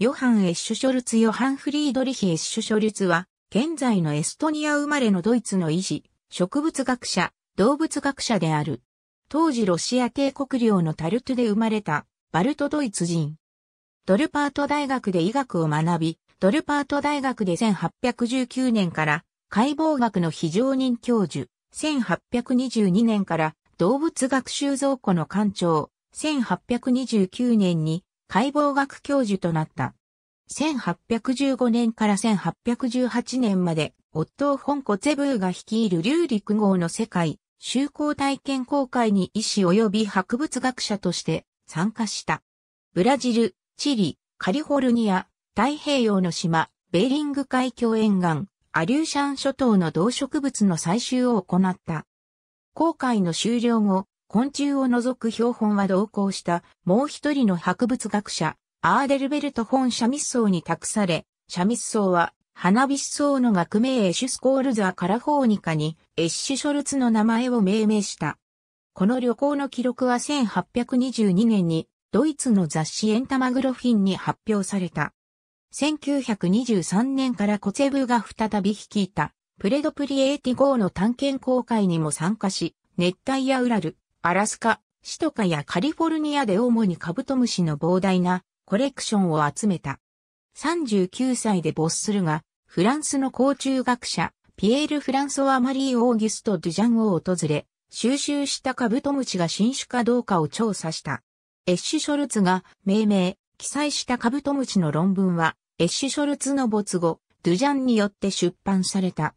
ヨハン・エッシュショルツ・ヨハン・フリードリヒ・エッシュショルツは、現在のエストニア生まれのドイツの医師、植物学者、動物学者である。当時ロシア帝国領のタルトゥで生まれた、バルトドイツ人。ドルパート大学で医学を学び、ドルパート大学で1819年から解剖学の非常任教授、1822年から動物学習蔵庫の館長、1829年に解剖学教授となった。1815年から1818年まで、オットー・フォン・コツェブーが率いる龍陸号の世界、修行体験公開に医師及び博物学者として参加した。ブラジル、チリ、カリフォルニア、太平洋の島、ベーリング海峡沿岸、アリューシャン諸島の動植物の採集を行った。公開の終了後、昆虫を除く標本は同行したもう一人の博物学者、アーデルベルト・フォン・シャミッソーに託され、シャミッソーは、花火思想の学名エシュスコールザカラフォーニカにエッシュショルツの名前を命名した。この旅行の記録は1822年にドイツの雑誌エンタマグロフィンに発表された。1923年からコツェブが再び率いたプレドプリエーティ号の探検公開にも参加し、熱帯やウラル、アラスカ、シトカやカリフォルニアで主にカブトムシの膨大なコレクションを集めた。39歳で没するが、フランスの考中学者、ピエール・フランソワ・マリー・オーギスト・ドゥジャンを訪れ、収集したカブトムシが新種かどうかを調査した。エッシュ・ショルツが命名、記載したカブトムシの論文は、エッシュ・ショルツの没後、ドゥジャンによって出版された。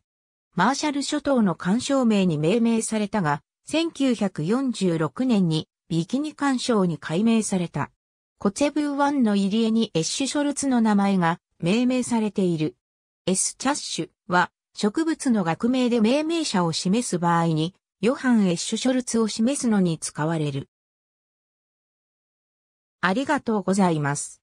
マーシャル諸島の干渉名に命名されたが、1946年にビキニ干渉に改名された。コツェブー湾の入り江にエッシュショルツの名前が命名されている。エスチャッシュは植物の学名で命名者を示す場合に、ヨハン・エッシュショルツを示すのに使われる。ありがとうございます。